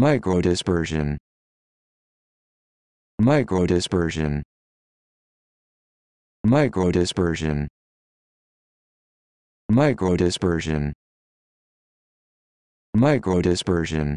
Microdispersion Microdispersion Microdispersion Microdispersion Microdispersion